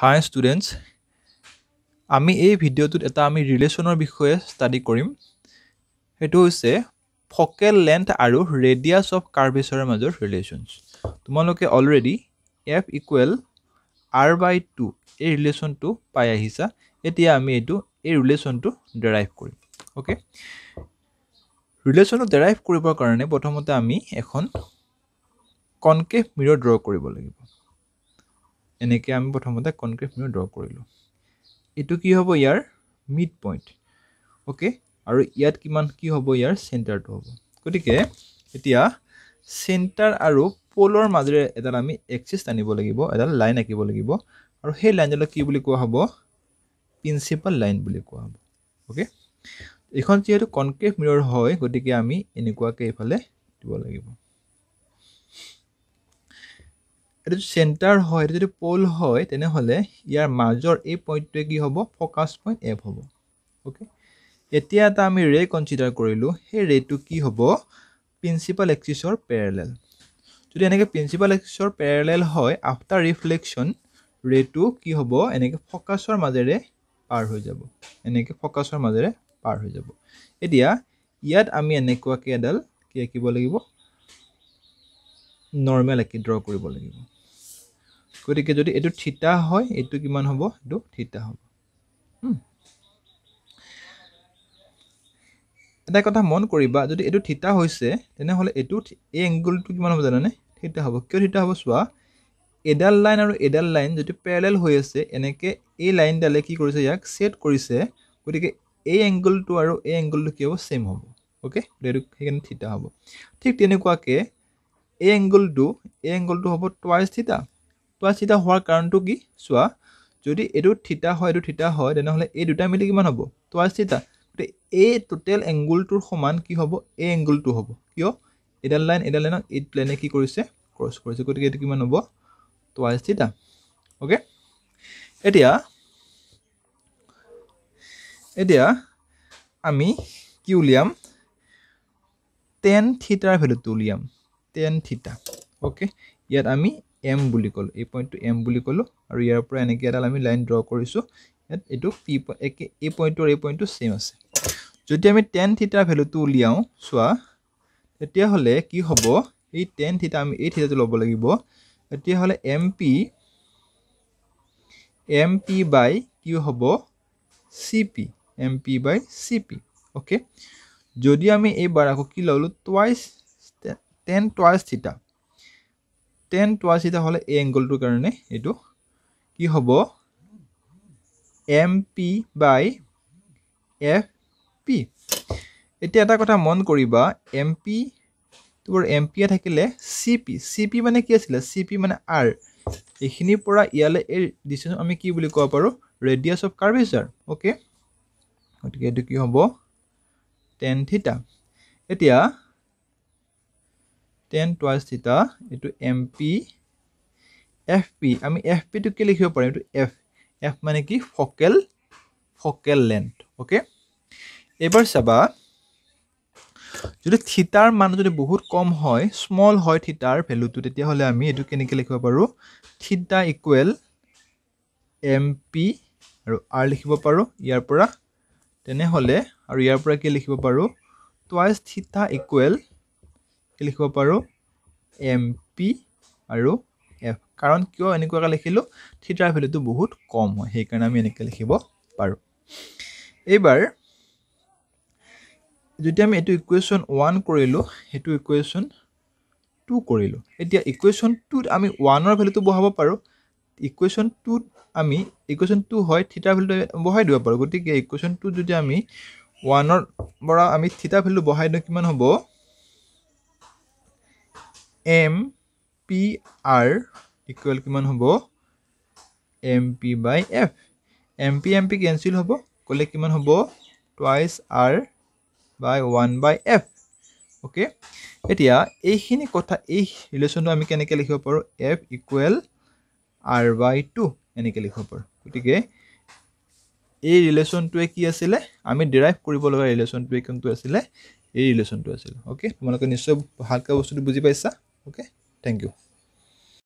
হাই students আমি এই ভিডিঅ'টোত এটা আমি ৰিলেশ্যনৰ বিষয়ে ষ্টাডি কৰিম সেইটো হৈছে ফকেল লেন্থ আৰু ৰেডিয়াছ অফ কাৰ্ভেচৰ মাজৰ ৰিলেশ্যনছ তোমালোকে already F equal R by two এই ৰিলেশ্যনটো পাই আহিছা এতিয়া আমি এইটো এই ৰিলেশ্যনটো ডেৰাইভ কৰিম অ'কে ৰিলেশ্যনটো ডেৰাইভ কৰিবৰ কাৰণে প্ৰথমতে আমি এখন কনকেভ মিৰ ড্ৰ কৰিব লাগিব এনেকৈ আমি প্ৰথমতে কনক্ৰিভ মিৰৰ ড্ৰ কৰিলোঁ এইটো কি হ'ব ইয়াৰ মিড পইণ্ট অ'কে আৰু ইয়াত কিমান কি হ'ব ইয়াৰ চেণ্টাৰটো হ'ব গতিকে এতিয়া চেণ্টাৰ আৰু পলৰ মাজেৰে এডাল আমি এক্সিছ টানিব লাগিব এডাল লাইন আঁকিব লাগিব আৰু সেই লাইনডালক কি বুলি কোৱা হ'ব প্ৰিন্সিপাল লাইন বুলি কোৱা হ'ব অ'কে এইখন যিহেতু কনক্ৰিভ মিৰৰ হয় গতিকে আমি এনেকুৱাকৈ এইফালে দিব লাগিব এইটো যদি চেণ্টাৰ হয় এইটো যদি প'ল হয় তেনেহ'লে ইয়াৰ মাজৰ এই পইণ্টটোৱে কি হ'ব ফ'কাছ পইণ্ট এফ হ'ব অ'কে এতিয়া এটা আমি ৰে কনচিডাৰ কৰিলোঁ সেই ৰেটো কি হ'ব প্ৰিন্সিপাল এক্সিছৰ পেৰেলেল যদি এনেকৈ প্ৰিন্সিপাল এক্সিছৰ পেৰেলেল হয় আফটাৰ ৰিফ্লেকশ্যন ৰেটো কি হ'ব এনেকৈ ফ'কাছৰ মাজেৰে পাৰ হৈ যাব এনেকৈ ফ'কাছৰ মাজেৰে পাৰ হৈ যাব এতিয়া ইয়াত আমি এনেকুৱাকৈ এডাল কি আঁকিব লাগিব নৰ্মেল আঁকি ড্ৰ কৰিব লাগিব গতিকে যদি এইটো থিতা হয় এইটো কিমান হ'ব এইটো থিতা হ'ব এটা কথা মন কৰিবা যদি এইটো থিতা হৈছে তেনেহ'লে এইটো এই এংগুলটো কিমান হ'ব জানানে থিতা হ'ব কিয় থিতা হ'ব চোৱা এডাল লাইন আৰু এডাল লাইন যদি পেৰেল হৈ আছে এনেকৈ এই লাইনডালে কি কৰিছে ইয়াক ছেট কৰিছে গতিকে এই এংগুলটো আৰু এই এংগুলটো কি হ'ব ছেইম হ'ব অ'কে এইটো সেইকাৰণে থিতা হ'ব ঠিক তেনেকুৱাকৈ এই এংগুলটো এই এংগুলটো হ'ব টুৱাইছ থিতা প্লাছ থিটা হোৱাৰ কাৰণটো কি চোৱা যদি এইটো থিটা হয় এইটো থিটা হয় তেনেহ'লে এই দুটা মিলি কিমান হ'ব প্লাছ থিতা গতিকে এই টোটেল এংগুলটোৰ সমান কি হ'ব এই এংগুলটো হ'ব কিয় এডাল লাইন এডাল লাইনক এই প্লেনে কি কৰিছে ক্ৰছ কৰিছে গতিকে এইটো কিমান হ'ব প্লাছ থিতা অ'কে এতিয়া এতিয়া আমি কি উলিয়াম টেন থিতাৰ ভেলুটো উলিয়াম টেন থিতা অ'কে ইয়াত আমি এম বুলি ক'লোঁ এই পইণ্টটো এম বুলি ক'লোঁ আৰু ইয়াৰ পৰা এনেকৈ এডাল আমি লাইন ড্ৰ কৰিছোঁ ইয়াত এইটো পি একে এই পইণ্টটো আৰু এই পইণ্টটো ছেম আছে যদি আমি টেন থিটাৰ ভেলুটো উলিয়াওঁ চোৱা তেতিয়াহ'লে কি হ'ব এই টেন থিটা আমি এই থিটাটো ল'ব লাগিব তেতিয়াহ'লে M P M P by কি হ'ব C P M P by C P okay যদি আমি এইবাৰ আকৌ কি ল'লোঁ twice tan twice theta tan twice এটা হ'লে এই এংগলটোৰ কাৰণে এইটো কি হ'ব M P by F P এতিয়া এটা কথা মন কৰিবা এম পি তোৰ এম পি থাকিলে চি পি চি পি মানে কি আছিলে চি পি মানে আৰ এইখিনিৰ পৰা ইয়ালৈ এই ডিচিশ্যন আমি কি বুলি ক'ব পাৰোঁ ৰেডিয়াছ অফ কাৰ্ভেচাৰ অ'কে গতিকে এইটো কি হ'ব টেন থিটা এতিয়া টেন টুৱাইছ থিটা এইটো এম পি এফ পি আমি এফ পিটো কি লিখিব পাৰিম এইটো এফ এফ মানে কি ফকেল ফকেল লেন্থ অ'কে এইবাৰ চাবা যদি থিতাৰ মান যদি বহুত কম হয় স্মল হয় থিতাৰ ভেলুটো তেতিয়াহ'লে আমি এইটো কেনেকৈ লিখিব পাৰোঁ থিতা ইকুৱেল এম পি আৰু আৰ লিখিব পাৰোঁ ইয়াৰ পৰা তেনেহ'লে আৰু ইয়াৰ পৰা কি লিখিব পাৰোঁ টুৱাইছ থিতা ইকুৱেল লিখিব পাৰোঁ এম পি আৰু এফ কাৰণ কিয় এনেকুৱাকৈ লিখিলোঁ থিয়েটাৰ ভেলুটো বহুত কম হয় সেইকাৰণে আমি এনেকৈ লিখিব পাৰোঁ এইবাৰ যেতিয়া আমি এইটো ইকুৱেশ্যন ওৱান কৰিলোঁ সেইটো ইকুৱেশ্যন টু কৰিলোঁ এতিয়া ইকুৱেশ্যন টুত আমি ওৱানৰ ভেলুটো বঢ়াব পাৰোঁ ইকুৱেশ্যন টুত আমি ইকুৱেশ্যন টু হয় থিয়েটাৰ ভেলুটো বঢ়াই দিব পাৰোঁ গতিকে ইকুৱেশ্যন টুত যদি আমি ওৱানৰ পৰা আমি থিয়েটাৰ ভেলু বঢ়াই দিওঁ কিমান হ'ব এম পি আৰ ইকুৱেল কিমান হ'ব M P by F M P M P কেঞ্চিল হ'ব ক'লে কিমান হ'ব twice R by one by F okay এতিয়া এইখিনি কথা এই ৰিলেশ্যনটো আমি কেনেকৈ লিখিব পাৰোঁ F equal R by two এনেকৈ লিখিব পাৰোঁ গতিকে এই ৰিলেশ্যনটোৱে কি আছিলে আমি ডিৰাইভ কৰিব লগা ৰিলেশ্যনটোৱে কোনটো আছিলে এই ৰিলেশ্যনটো আছিলে অ'কে তোমালোকে নিশ্চয় ভালকৈ বস্তুটো বুজি পাইছা okay thank you